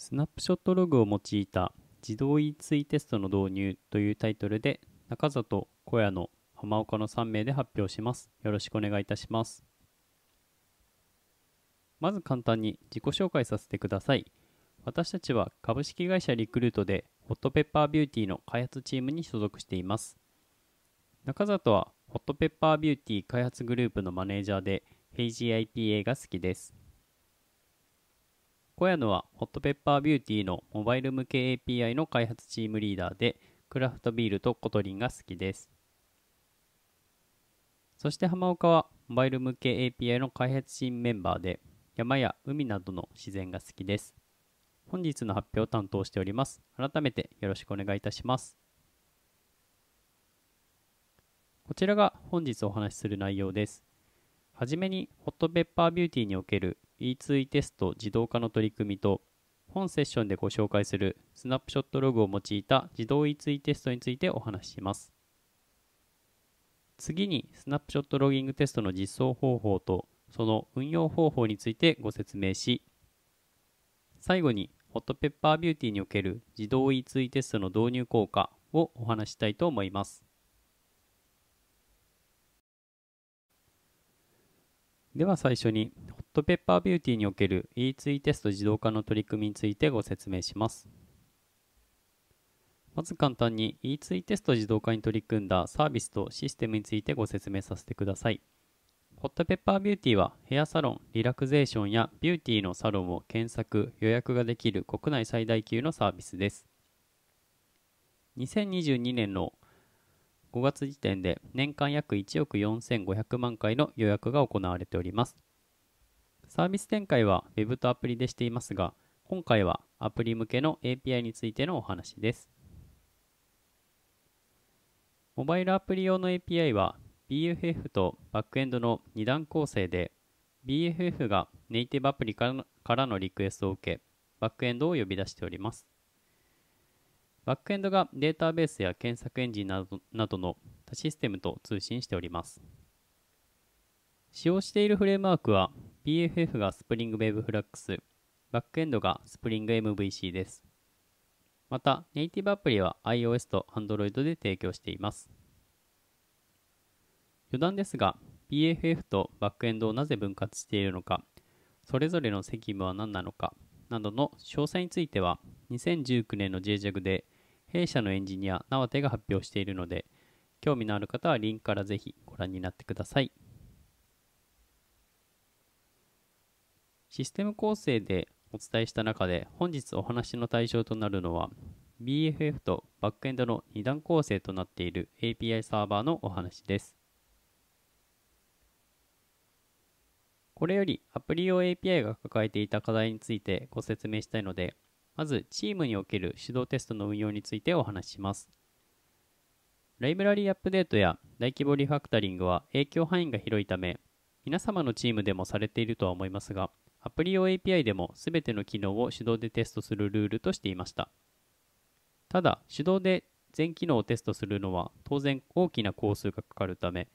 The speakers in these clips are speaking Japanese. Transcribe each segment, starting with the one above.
スナップショットログを用いた自動 E2 テストの導入というタイトルで中里、小屋の浜岡の3名で発表します。よろしくお願いいたします。まず簡単に自己紹介させてください。私たちは株式会社リクルートでホットペッパービューティーの開発チームに所属しています。中里はホットペッパービューティー開発グループのマネージャーで、ヘイ g IPA が好きです。小屋野はホットペッパービューティーのモバイル向け API の開発チームリーダーで、クラフトビールとコトリンが好きです。そして浜岡はモバイル向け API の開発チームメンバーで、山や海などの自然が好きです。本日の発表を担当しております。改めてよろしくお願いいたします。こちらが本日お話しする内容です。はじめにホットペッパービューティーにおける E2 テスト自動化の取り組みと本セッションでご紹介するスナップショットログを用いた自動 E2 テストについてお話しします。次にスナップショットロギングテストの実装方法とその運用方法についてご説明し最後にホットペッパービューティーにおける自動 E2 テストの導入効果をお話したいと思います。では最初にトペッパービューティーにおける E2 テスト自動化の取り組みについてご説明します。まず簡単に E2 テスト自動化に取り組んだサービスとシステムについてご説明させてください。ホットペッパービューティーはヘアサロン、リラクゼーションやビューティーのサロンを検索、予約ができる国内最大級のサービスです。2022年の5月時点で年間約1億4500万回の予約が行われております。サービス展開は Web とアプリでしていますが、今回はアプリ向けの API についてのお話です。モバイルアプリ用の API は BFF とバックエンドの2段構成で、BFF がネイティブアプリからのリクエストを受け、バックエンドを呼び出しております。バックエンドがデータベースや検索エンジンなどなどの多システムと通信しております。使用しているフレームワークは b f f が Spring Wave Flux、バックエンドが Spring MVC です。また、ネイティブアプリは iOS と Android で提供しています。余談ですが、b f f とバックエンドをなぜ分割しているのか、それぞれの責務は何なのか、などの詳細については、2019年の JJAG で、弊社のエンジニア、縄手が発表しているので、興味のある方はリンクからぜひご覧になってください。システム構成でお伝えした中で本日お話の対象となるのは BFF とバックエンドの2段構成となっている API サーバーのお話です。これよりアプリ用 API が抱えていた課題についてご説明したいので、まずチームにおける手動テストの運用についてお話しします。ライブラリアップデートや大規模リファクタリングは影響範囲が広いため、皆様のチームでもされているとは思いますが、アプリ用 API でも全ての機能を手動でテストするルールとしていました。ただ、手動で全機能をテストするのは当然大きな工数がかかるため、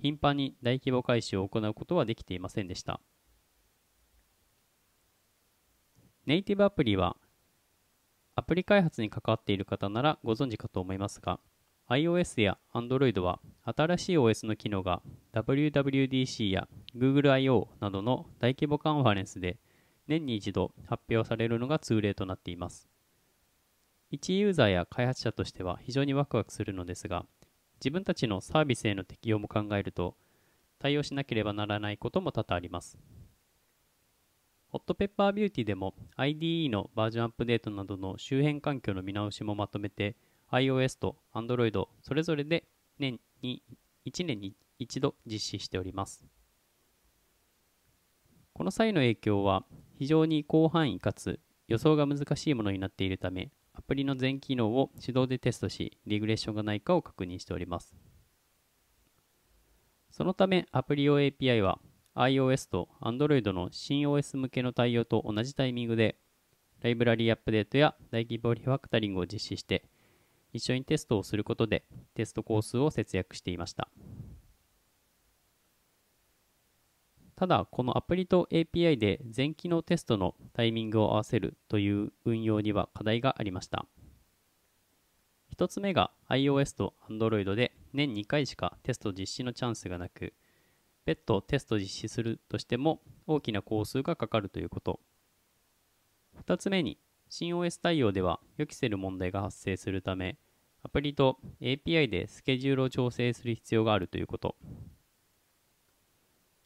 頻繁に大規模改修を行うことはできていませんでした。ネイティブアプリは、アプリ開発に関わっている方ならご存知かと思いますが、iOS や Android は新しい OS の機能が WWDC や GoogleIO などの大規模カンファレンスで年に一度発表されるのが通例となっています。一ユーザーや開発者としては非常にワクワクするのですが、自分たちのサービスへの適用も考えると、対応しなければならないことも多々あります。ホットペッパービューティーでも IDE のバージョンアップデートなどの周辺環境の見直しもまとめて iOS と Android それぞれで年に1年に一度実施しております。この際の影響は非常に広範囲かつ予想が難しいものになっているためアプリの全機能を手動でテストしリグレッションがないかを確認しております。そのためアプリ用 API は iOS と Android の新 OS 向けの対応と同じタイミングでライブラリアップデートや大規模リファクタリングを実施して一緒にテストをすることでテスト工数を節約していました。ただ、このアプリと API で全機能テストのタイミングを合わせるという運用には課題がありました。1つ目が iOS と Android で年2回しかテスト実施のチャンスがなく、別途テスト実施するとしても大きな工数がかかるということ。2つ目に新 o s 対応では予期せる問題が発生するため、アプリと API でスケジュールを調整する必要があるということ。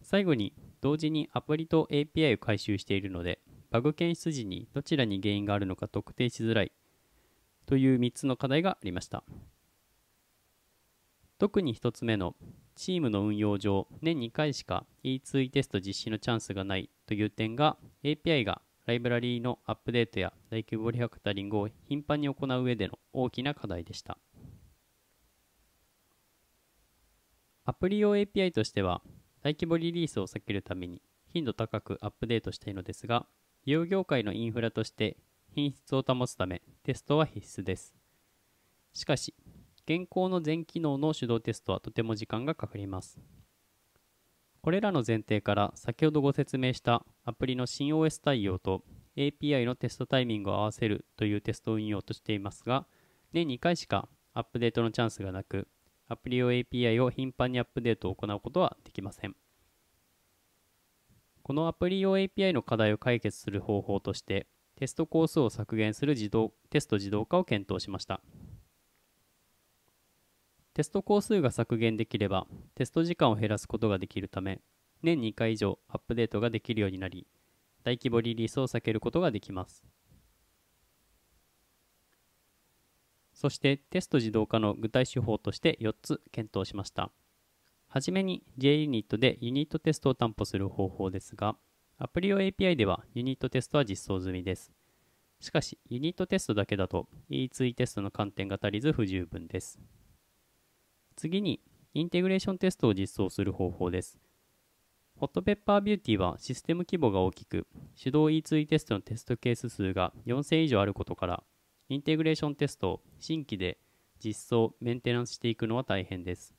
最後に、同時にアプリと API を回収しているので、バグ検出時にどちらに原因があるのか特定しづらいという3つの課題がありました。特に1つ目のチームの運用上年2回しか E2 テスト実施のチャンスがないという点が API がライブラリーのアップデートや大規模リファクタリングを頻繁に行う上での大きな課題でした。アプリ用 API としては、大規模リリースを避けるために頻度高くアップデートしたいのですが、利用業界のインフラとして品質を保つためテストは必須です。しかし、現行の全機能の手動テストはとても時間がかかります。これらの前提から先ほどご説明したアプリの新 OS 対応と API のテストタイミングを合わせるというテスト運用としていますが年2回しかアップデートのチャンスがなくアプリ用 API を頻繁にアップデートを行うことはできませんこのアプリ用 API の課題を解決する方法としてテストコースを削減する自動テスト自動化を検討しましたテスト工数が削減できれば、テスト時間を減らすことができるため、年2回以上アップデートができるようになり、大規模リリースを避けることができます。そしてテスト自動化の具体手法として4つ検討しました。はじめに JUnit でユニットテストを担保する方法ですが、アプリ用 API ではユニットテストは実装済みです。しかし、ユニットテストだけだと E2 テストの観点が足りず不十分です。次に、インテグレーションテストを実装する方法です。ホットペッパービューティーはシステム規模が大きく、手動 E2 テストのテストケース数が4000以上あることから、インテグレーションテストを新規で実装、メンテナンスしていくのは大変です。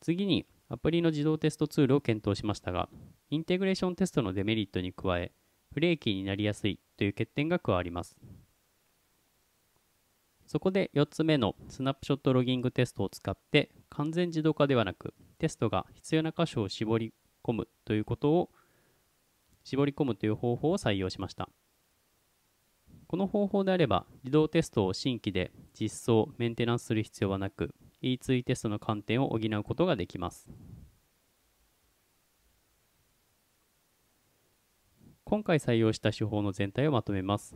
次に、アプリの自動テストツールを検討しましたが、インテグレーションテストのデメリットに加え、不ーキになりやすいという欠点が加わります。そこで4つ目のスナップショットロギングテストを使って完全自動化ではなくテストが必要な箇所を絞り込むということを絞り込むという方法を採用しましたこの方法であれば自動テストを新規で実装メンテナンスする必要はなく E2 テストの観点を補うことができます今回採用した手法の全体をまとめます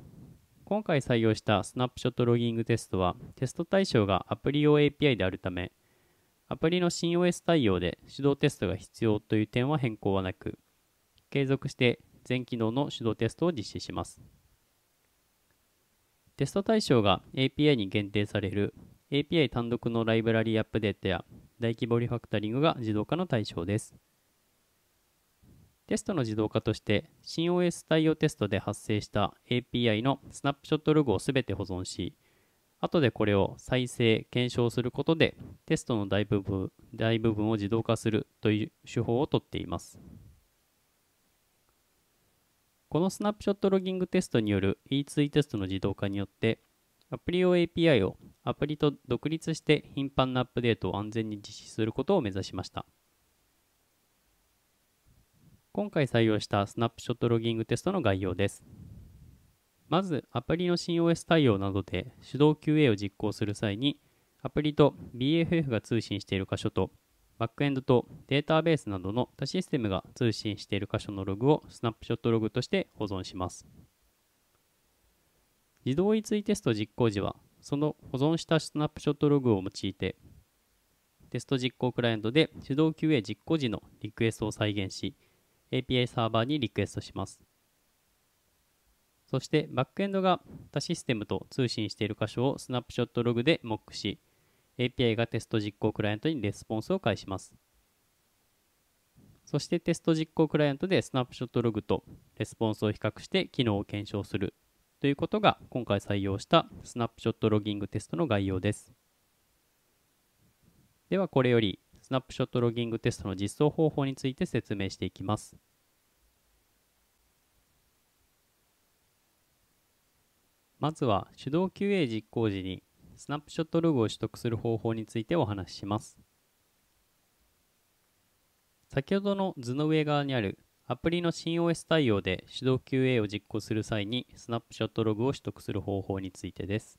今回採用したスナップショットロギングテストは、テスト対象がアプリ用 API であるため、アプリの新 OS 対応で手動テストが必要という点は変更はなく、継続して全機能の手動テストを実施します。テスト対象が API に限定される API 単独のライブラリアップデートや大規模リファクタリングが自動化の対象です。テストの自動化として新 o s 対応テストで発生した API のスナップショットログをすべて保存し、後でこれを再生、検証することでテストの大部分大部分を自動化するという手法をとっています。このスナップショットロギングテストによる E2 テストの自動化によって、アプリ用 API をアプリと独立して頻繁なアップデートを安全に実施することを目指しました。今回採用したスナップショットロギングテストの概要です。まず、アプリの新 o s 対応などで手動 QA を実行する際に、アプリと BFF が通信している箇所と、バックエンドとデータベースなどの他システムが通信している箇所のログをスナップショットログとして保存します。自動移追テスト実行時は、その保存したスナップショットログを用いて、テスト実行クライアントで手動 QA 実行時のリクエストを再現し、API サーバーにリクエストします。そしてバックエンドが他システムと通信している箇所をスナップショットログでモックし API がテスト実行クライアントにレスポンスを返します。そしてテスト実行クライアントでスナップショットログとレスポンスを比較して機能を検証するということが今回採用したスナップショットロギングテストの概要です。ではこれよりスナップショットロギングテストの実装方法について説明していきます。まずは手動 QA 実行時にスナップショットログを取得する方法についてお話しします。先ほどの図の上側にあるアプリの新 OS 対応で手動 QA を実行する際にスナップショットログを取得する方法についてです。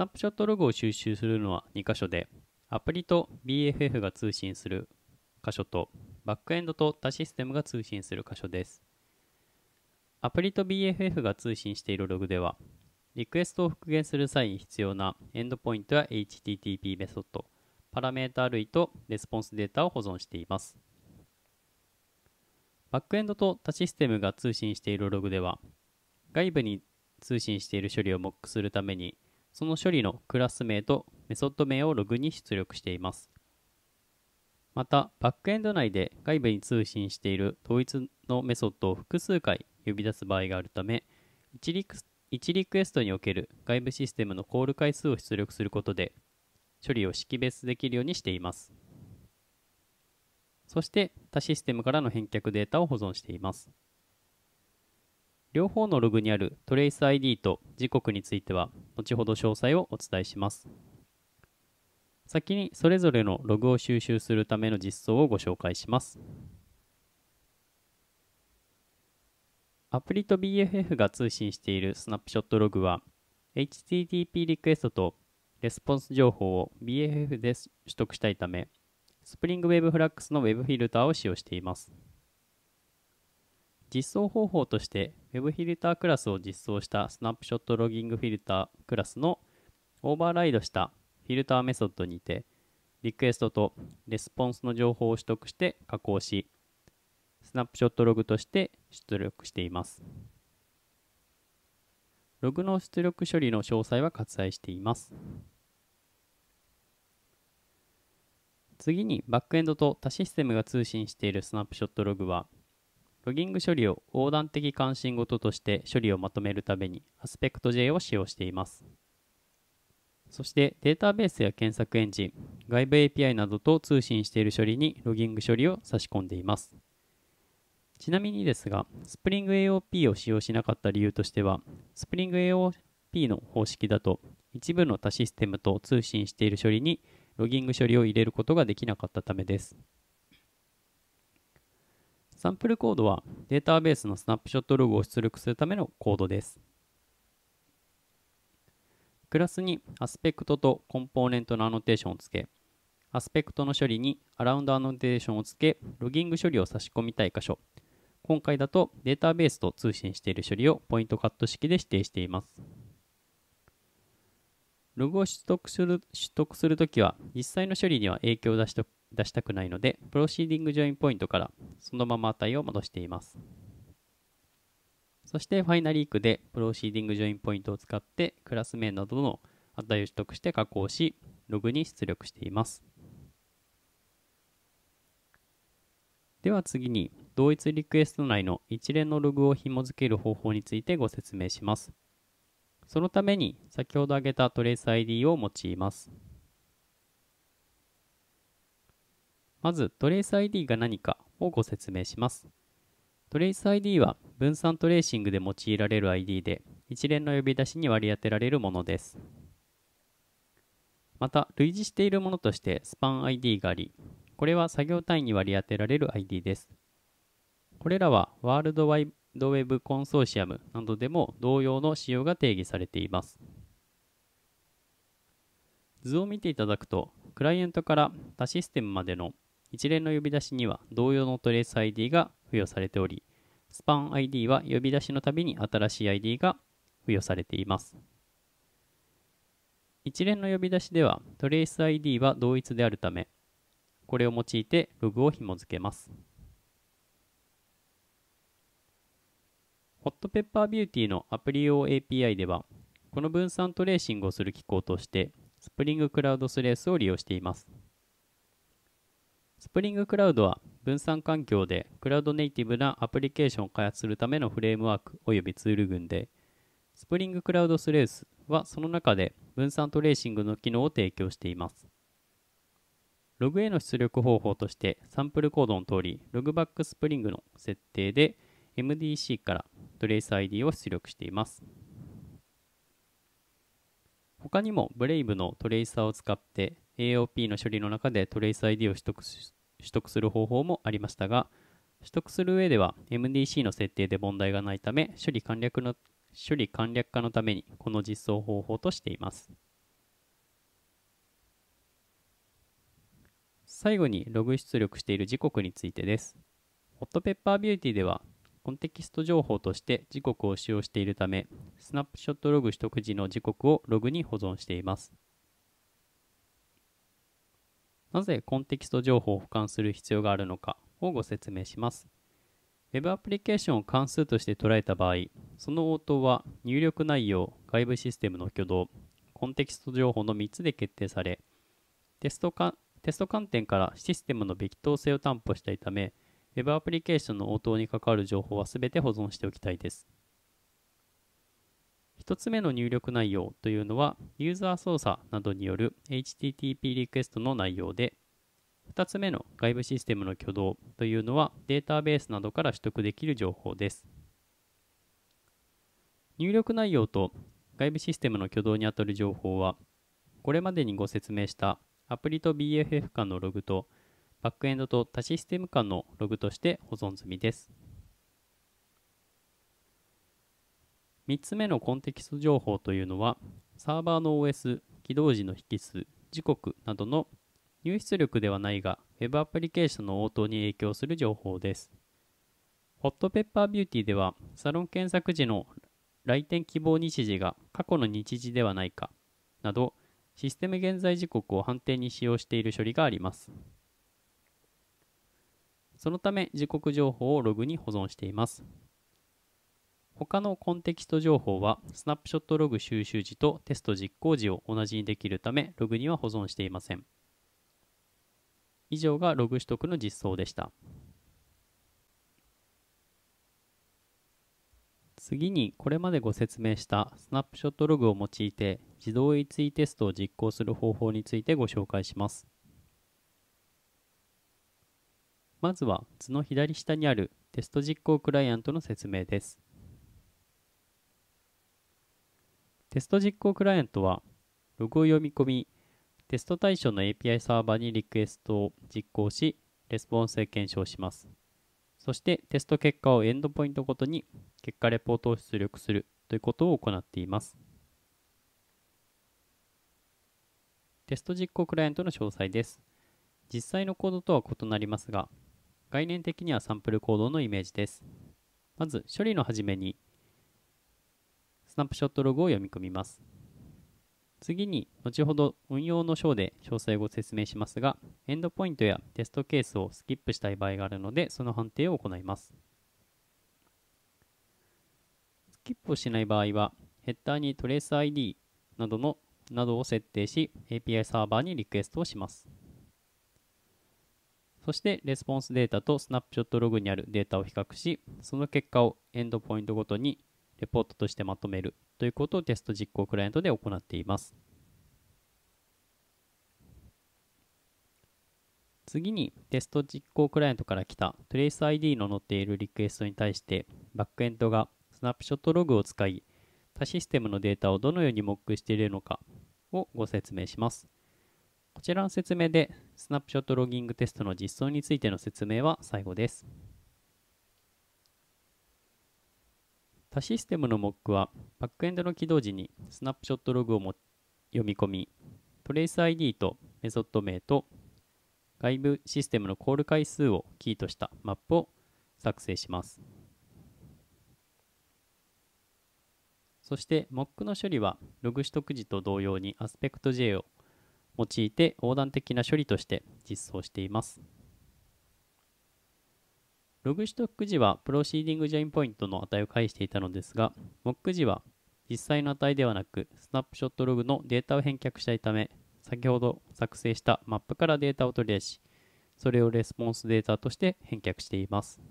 ナップショットログを収集するのは2箇所で、アプリと BFF が通信する箇所と、バックエンドと他システムが通信する箇所です。アプリと BFF が通信しているログでは、リクエストを復元する際に必要なエンドポイントや HTTP メソッド、パラメータ類とレスポンスデータを保存しています。バックエンドと他システムが通信しているログでは、外部に通信している処理をモックするために、その処理のクラス名とメソッド名をログに出力しています。また、バックエンド内で外部に通信している統一のメソッドを複数回呼び出す場合があるため、1リク ,1 リクエストにおける外部システムのコール回数を出力することで、処理を識別できるようにしています。そして、他システムからの返却データを保存しています。両方のログにあるトレース ID と時刻については後ほど詳細をお伝えします先にそれぞれのログを収集するための実装をご紹介しますアプリと BFF が通信しているスナップショットログは HTTP リクエストとレスポンス情報を BFF で取得したいため Spring Web Flux の Web フィルターを使用しています実装方法として Web フィルタークラスを実装したスナップショットロギングフィルタークラスのオーバーライドしたフィルターメソッドにてリクエストとレスポンスの情報を取得して加工しスナップショットログとして出力しています。ログの出力処理の詳細は割愛しています。次にバックエンドと他システムが通信しているスナップショットログはロギング処理を横断的関心事として処理をまとめるためにアスペクト J を使用しています。そしてデータベースや検索エンジン、外部 API などと通信している処理にロギング処理を差し込んでいます。ちなみにですが、Spring AOP を使用しなかった理由としては、Spring AOP の方式だと一部の他システムと通信している処理にロギング処理を入れることができなかったためです。サンプルコードはデータベースのスナップショットログを出力するためのコードです。クラスにアスペクトとコンポーネントのアノテーションをつけ、アスペクトの処理にアラウンドアノテーションをつけ、ロギング処理を差し込みたい箇所、今回だとデータベースと通信している処理をポイントカット式で指定しています。ログを取得する取得するときは、実際の処理には影響を出しと出したくないので、プロシーディングジョインポイントからそのまま値を戻しています。そしてファイナリークでプロシーディングジョインポイントを使ってクラス名などの値を取得して加工し、ログに出力しています。では次に同一リクエスト内の一連のログを紐付ける方法についてご説明します。そのために先ほど挙げたトレース ID を用います。まずトレース ID が何かをご説明します。トレース ID は分散トレーシングで用いられる ID で一連の呼び出しに割り当てられるものです。また類似しているものとしてスパン ID があり、これは作業単位に割り当てられる ID です。これらはワールドワイドウェブコンソーシアムなどでも同様の仕様が定義されています。図を見ていただくと、クライアントから他システムまでの一連の呼び出しには同様のトレース ID が付与されており、スパン ID は呼び出しのたびに新しい ID が付与されています。一連の呼び出しではトレース ID は同一であるため、これを用いてログを紐付けます。ホットペッパービューティーのアプリ用 API では、この分散トレーシングをする機構として、Spring Cloud ー r a e を利用しています。Spring Cloud は分散環境でクラウドネイティブなアプリケーションを開発するためのフレームワーク及びツール群で、Spring Cloud ー r a e はその中で分散トレーシングの機能を提供しています。ログへの出力方法としてサンプルコードの通り、ログバックスプリングの設定で MDC からトレース ID を出力しています。他にも Brave のトレーサーを使って AOP の処理の中でトレース ID を取得取得する方法もありましたが、取得する上では MDC の設定で問題がないため処理簡略の処理簡略化のためにこの実装方法としています。最後にログ出力している時刻についてです。ホットペッパービューティーではコンテキスト情報として時刻を使用しているため、スナップショットログ取得時の時刻をログに保存しています。なぜコンテキスト情報を保管する必要があるのかをご説明します。Web アプリケーションを関数として捉えた場合、その応答は入力内容、外部システムの挙動、コンテキスト情報の3つで決定され、テストかテスト観点からシステムのべき等性を担保したいため、Web アプリケーションの応答に関わる情報は全て保存しておきたいです。1つ目の入力内容というのは、ユーザー操作などによる HTTP リクエストの内容で、2つ目の外部システムの挙動というのは、データベースなどから取得できる情報です。入力内容と外部システムの挙動にあたる情報は、これまでにご説明したアプリと BFF 間のログとバックエンドと多システム間のログとして保存済みです。3つ目のコンテキスト情報というのは、サーバーの OS、起動時の引数、時刻などの入出力ではないが、Web アプリケーションの応答に影響する情報です。ホットペッパービューティーでは、サロン検索時の来店希望日時が過去の日時ではないかなど、システム現在時刻を判定に使用している処理があります。そのため時刻情報をログに保存しています。他のコンテキスト情報はスナップショットログ収集時とテスト実行時を同じにできるためログには保存していません。以上がログ取得の実装でした。次にこれまでご説明したスナップショットログを用いて自動 E2 テストを実行する方法についてご紹介します。まずは図の左下にあるテスト実行クライアントの説明です。テスト実行クライアントは、ログを読み込み、テスト対象の API サーバーにリクエストを実行し、レスポンスへ検証します。そしてテスト結果をエンドポイントごとに結果レポートを出力するということを行っています。テスト実行クライアントの詳細です。実際のコードとは異なりますが、概念的にはサンプルードのイメージです。まず処理の始めにスナップショットログを読み込みます。次に後ほど運用の章で詳細を説明しますがエンドポイントやテストケースをスキップしたい場合があるのでその判定を行います。スキップをしない場合はヘッダーにトレース ID などのなどを設定し API サーバーにリクエストをします。そしてレスポンスデータとスナップショットログにあるデータを比較し、その結果をエンドポイントごとにレポートとしてまとめるということをテスト実行クライアントで行っています。次にテスト実行クライアントから来た TraceID の載っているリクエストに対してバックエンドがスナップショットログを使い他システムのデータをどのようにモックしているのかをご説明します。こちらの説明で、スナップショットロギングテストの実装についての説明は最後です。他システムの Mock は、バックエンドの起動時にスナップショットログをも読み込み、トレース ID とメソッド名と外部システムのコール回数をキーとしたマップを作成します。そして Mock の処理はログ取得時と同様に AspectJ を用いて横断的な処理として実装しています。ログ取得時はプロシーディングジョインポイントの値を返していたのですが、MOC 時は実際の値ではなく、スナップショットログのデータを返却したいため、先ほど作成したマップからデータを取り出し、それをレスポンスデータとして返却しています。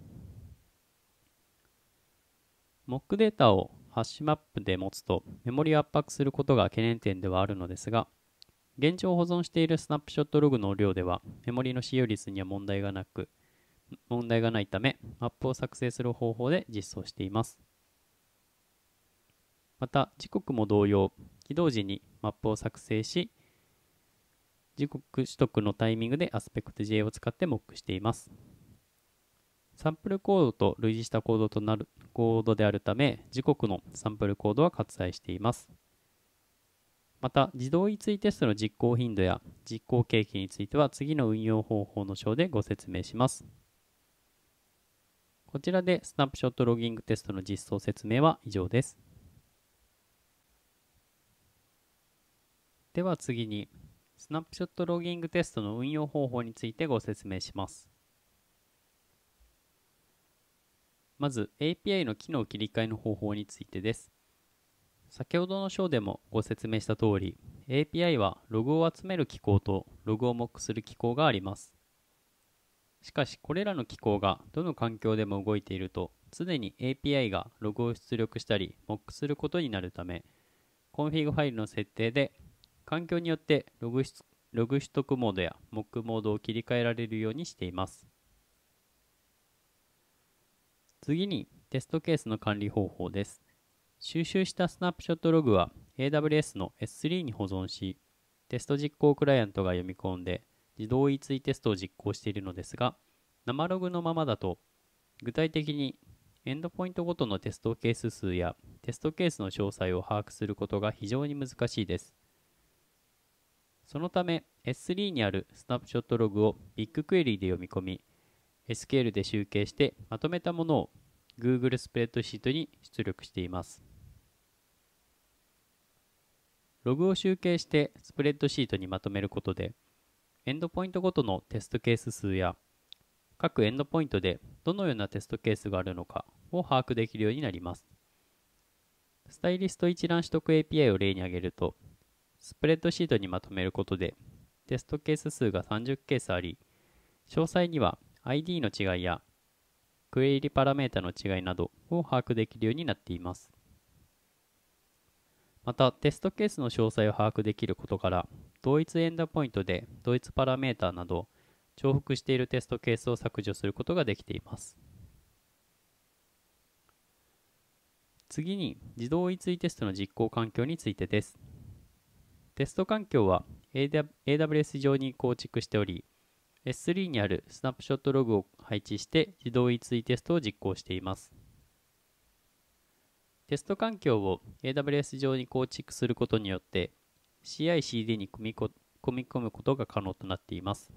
MOC データをハッシュマップで持つとメモリを圧迫することが懸念点ではあるのですが、現状保存しているスナップショットログの量では、メモリの使用率には問題がなく、問題がないため、マップを作成する方法で実装しています。また、時刻も同様、起動時にマップを作成し、時刻取得のタイミングでアスペクト j を使ってモックしています。サンプルコードと類似したコードとなるコードであるため、時刻のサンプルコードは割愛しています。また、自動移追テストの実行頻度や実行経験については次の運用方法の章でご説明します。こちらでスナップショットロギングテストの実装説明は以上です。では次に、スナップショットロギングテストの運用方法についてご説明します。まず API の機能切り替えの方法についてです。先ほどの章でもご説明した通り API はログを集める機構とログをモックする機構がありますしかしこれらの機構がどの環境でも動いていると常に API がログを出力したりモックすることになるためコンフィグファイルの設定で環境によってログログ取得モードやモックモードを切り替えられるようにしています次にテストケースの管理方法です収集したスナップショットログは AWS の S3 に保存し、テスト実行クライアントが読み込んで自動追追テストを実行しているのですが、生ログのままだと具体的にエンドポイントごとのテストケース数やテストケースの詳細を把握することが非常に難しいです。そのため S3 にあるスナップショットログをビッグクエリーで読み込み、SQL で集計してまとめたものを Google スプレッドシートに出力しています。ログを集計してスプレッドシートにまとめることで、エンドポイントごとのテストケース数や、各エンドポイントでどのようなテストケースがあるのかを把握できるようになります。スタイリスト一覧取得 API を例に挙げると、スプレッドシートにまとめることで、テストケース数が30ケースあり、詳細には ID の違いや、クエリパラメータの違いなどを把握できるようになっています。またテストケースの詳細を把握できることから同一エンーポイントで同一パラメータなど重複しているテストケースを削除することができています次に自動追追テストの実行環境についてですテスト環境は AWS 上に構築しており S3 にあるスナップショットログを配置して自動追追テストを実行していますテスト環境を AWS 上に構築することによって CI/CD に組み込むことが可能となっています。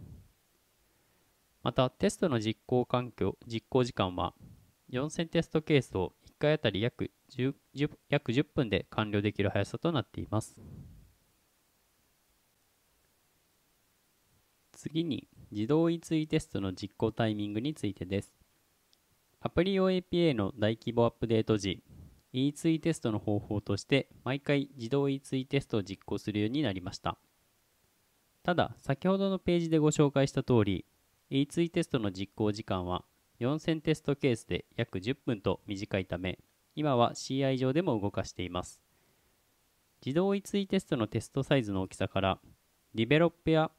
またテストの実行環境実行時間は4000テストケースを1回あたり約 10, 10, 約10分で完了できる速さとなっています。次に自動追追テストの実行タイミングについてです。アプリ用 APA の大規模アップデート時、e 2テストの方法として毎回自動 e 2テストを実行するようになりましたただ先ほどのページでご紹介した通り e 2テストの実行時間は4000テストケースで約10分と短いため今は CI 上でも動かしています自動 e 2テストのテストサイズの大きさからディベロップや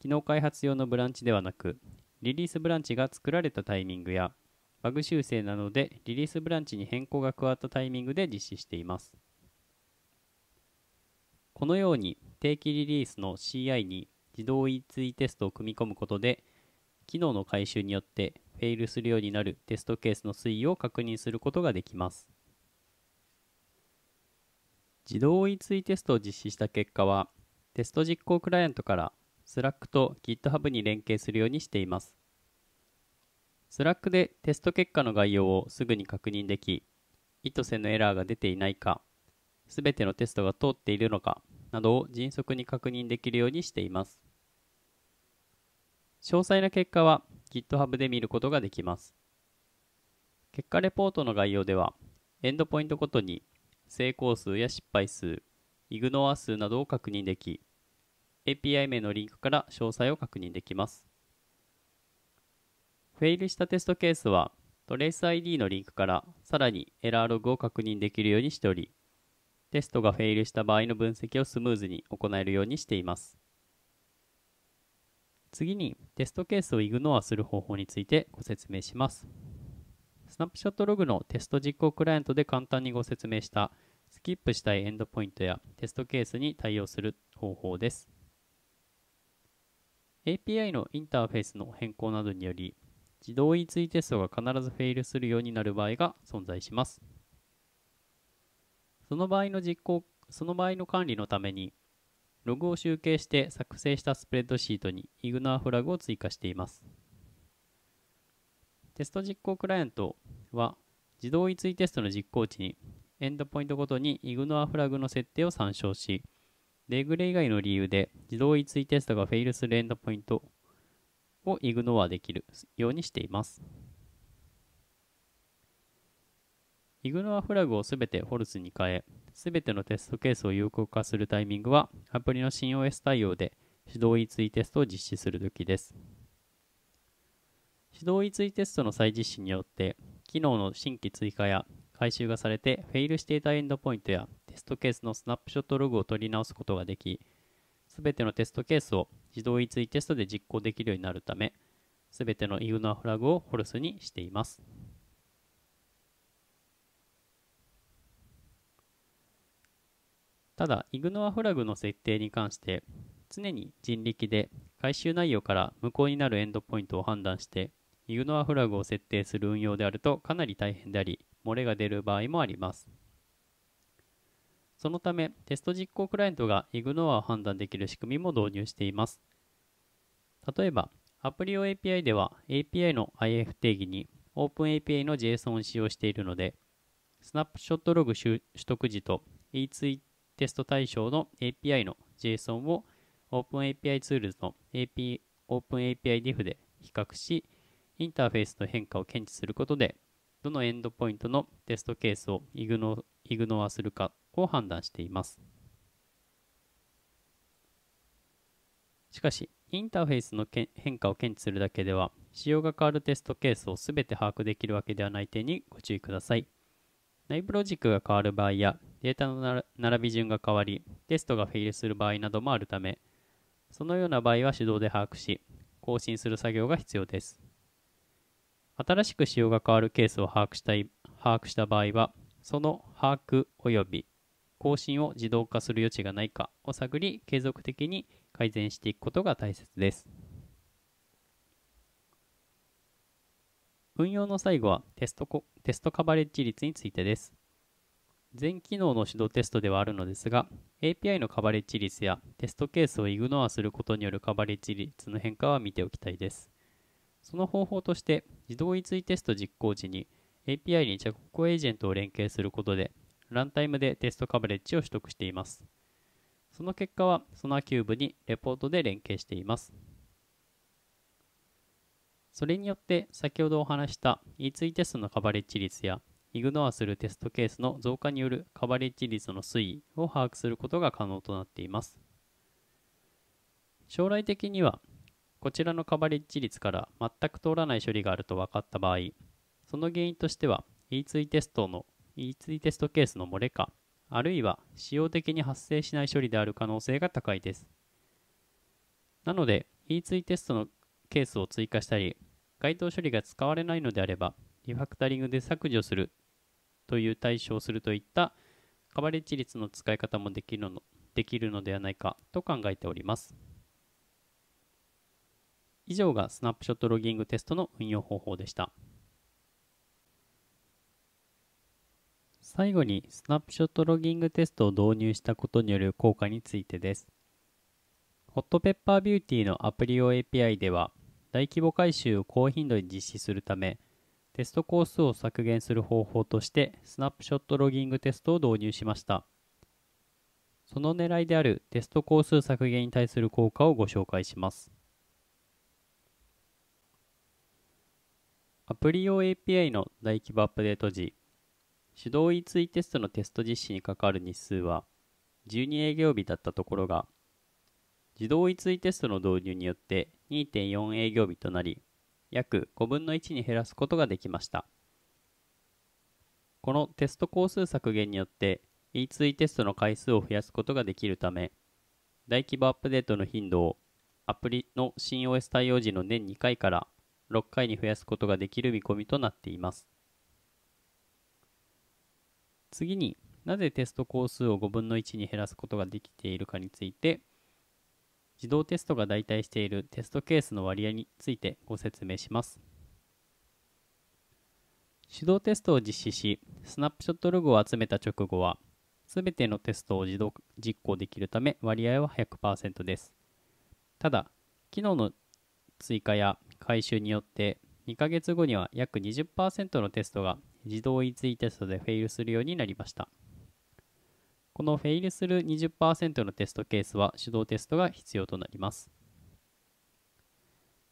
機能開発用のブランチではなくリリースブランチが作られたタイミングやバグ修正などでリリースブランチに変更が加わったタイミングで実施しています。このように定期リリースの CI に自動 E2 テストを組み込むことで、機能の回収によってフェイルするようになるテストケースの推移を確認することができます。自動 E2 テストを実施した結果は、テスト実行クライアントから Slack と GitHub に連携するようにしています。スラックでテスト結果の概要をすぐに確認でき、意図せぬエラーが出ていないか、すべてのテストが通っているのかなどを迅速に確認できるようにしています。詳細な結果は GitHub で見ることができます。結果レポートの概要では、エンドポイントごとに成功数や失敗数、イグノア数などを確認でき、API 名のリンクから詳細を確認できます。フェイルしたテストケースは、トレース ID のリンクからさらにエラーログを確認できるようにしており、テストがフェイルした場合の分析をスムーズに行えるようにしています。次にテストケースをイグノアする方法についてご説明します。スナップショットログのテスト実行クライアントで簡単にご説明したスキップしたいエンドポイントやテストケースに対応する方法です。API のインターフェースの変更などにより自動移追テストが必ずフェイルするようになる場合が存在します。その場合の実行、その場合の管理のために、ログを集計して作成したスプレッドシートに i g n o r フラグを追加しています。テスト実行クライアントは自動移追テストの実行値にエンドポイントごとに i g n o r フラグの設定を参照し、デグレ以外の理由で自動移追テストがフェイルするエンドポイントをイグノアできるようにしています。イグノアフラグをすべてフォルスに変え、すべてのテストケースを有効化するタイミングは、アプリの新 OS 対応で指導移追テストを実施するときです。指導移追テストの再実施によって、機能の新規追加や回収がされて、フェイルしていたエンドポイントやテストケースのスナップショットログを取り直すことができ、すべてのテストケースを自動一位テストで実行できるようになるため、すべてのイグノアフラグをホルスにしています。ただ、イグノアフラグの設定に関して、常に人力で回収内容から無効になるエンドポイントを判断して、イグノアフラグを設定する運用であるとかなり大変であり、漏れが出る場合もあります。そのため、テスト実行クライアントが Ignore を判断できる仕組みも導入しています。例えば、アプリ用 API では API の IF 定義に OpenAPI の JSON を使用しているので、スナップショットログ取得時と E2 テスト対象の API の JSON を OpenAPI ツールズの AP OpenAPIDIF で比較し、インターフェースの変化を検知することで、どのエンドポイントのテストケースをイグノアするかこう判断しています。しかし、インターフェースの変化を検知するだけでは、仕様が変わるテストケースを全て把握できるわけではない点にご注意ください。内部ロジックが変わる場合や、データの並び順が変わり、テストがフェイルする場合などもあるため、そのような場合は手動で把握し、更新する作業が必要です。新しく仕様が変わるケースを把握したい把握した場合は、その把握及び更新を自動化する余地がないかを探り継続的に改善していくことが大切です運用の最後はテストコテストカバレッジ率についてです全機能の指導テストではあるのですが API のカバレッジ率やテストケースをイグノアすることによるカバレッジ率の変化は見ておきたいですその方法として自動移追テスト実行時に API に着工エージェントを連携することでランタイムでテストカバレッジを取得しています。その結果は、ソナーキューブにレポートで連携しています。それによって、先ほどお話した E2 テストのカバレッジ率や、イグノアするテストケースの増加によるカバレッジ率の推移を把握することが可能となっています。将来的には、こちらのカバレッジ率から全く通らない処理があると分かった場合、その原因としては E2 テストの E2 テストケースの漏れか、あるいは使用的に発生しない処理である可能性が高いです。なので、E2 テストのケースを追加したり、該当処理が使われないのであれば、リファクタリングで削除するという対象をするといったカバレッジ率の使い方もできるのできるのではないかと考えております。以上がスナップショットロギングテストの運用方法でした。最後にスナップショットロギングテストを導入したことによる効果についてです。ホットペッパービューティーのアプリ用 API では大規模回収を高頻度に実施するためテストコースを削減する方法としてスナップショットロギングテストを導入しました。その狙いであるテスト工数削減に対する効果をご紹介します。アプリ用 API の大規模アップデート時、手動位追テストのテスト実施にかかる日数は12営業日だったところが、自動位追テストの導入によって2.4営業日となり、約5分の1に減らすことができました。このテスト工数削減によって E2 テストの回数を増やすことができるため、大規模アップデートの頻度をアプリの新 OS 対応時の年2回から6回に増やすことができる見込みとなっています。次になぜテスト工数を5分の1に減らすことができているかについて自動テストが代替しているテストケースの割合についてご説明します手動テストを実施しスナップショットログを集めた直後は全てのテストを自動実行できるため割合は100%ですただ機能の追加や回収によって2ヶ月後には約20%のテストが自動追追テストでフェイルするようになりました。このフェイルする20%のテストケースは手動テストが必要となります。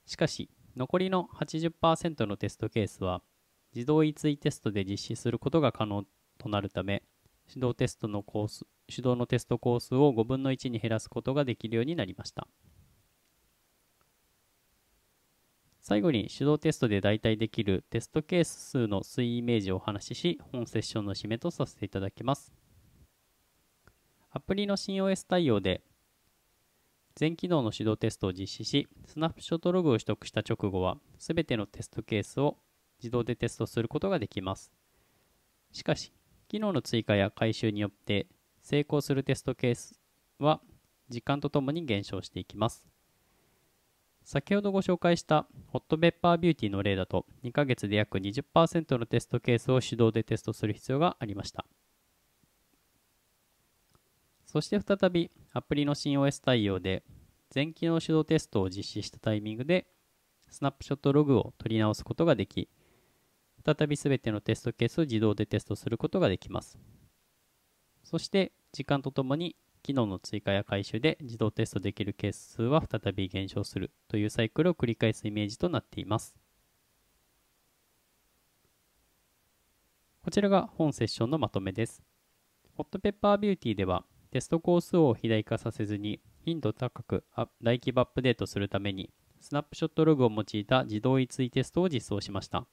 しかし、残りの80%のテストケースは自動移追テストで実施することが可能となるため、手動テストのコース、手動のテストコースを5分の1に減らすことができるようになりました。最後に手動テストで代替できるテストケース数の推移イメージをお話しし、本セッションの締めとさせていただきます。アプリの COS 対応で、全機能の手動テストを実施し、スナップショットログを取得した直後は、すべてのテストケースを自動でテストすることができます。しかし、機能の追加や改修によって、成功するテストケースは、時間とともに減少していきます。先ほどご紹介したホットペッパービューティーの例だと2ヶ月で約20%のテストケースを手動でテストする必要がありました。そして再びアプリの新 OS 対応で全機能手動テストを実施したタイミングでスナップショットログを取り直すことができ再び全てのテストケースを自動でテストすることができます。そして時間とともに機能の追加や回収で自動テストできるケース数は再び減少するというサイクルを繰り返すイメージとなっています。こちらが本セッションのまとめです。ホットペッパービューティーではテスト工数を肥大化させずに頻度高く大規模アップデートするためにスナップショットログを用いた自動移追テストを実装しました。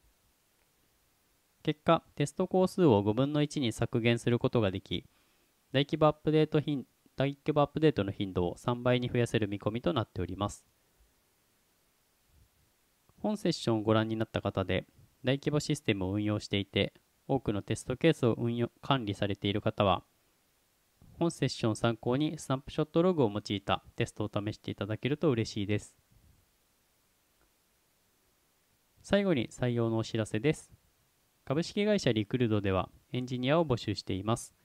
結果、テスト工数を5分の1に削減することができ、大規模アップデート頻大規模アップデートの頻度を3倍に増やせる見込みとなっております。本セッションをご覧になった方で、大規模システムを運用していて、多くのテストケースを運用管理されている方は、本セッションを参考にスタンプショットログを用いたテストを試していただけると嬉しいです。最後に採用のお知らせです。株式会社リクルードではエンジニアを募集しています。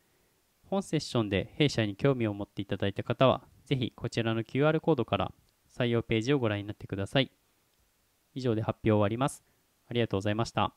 本セッションで弊社に興味を持っていただいた方は、ぜひこちらの QR コードから採用ページをご覧になってください。以上で発表を終わります。ありがとうございました。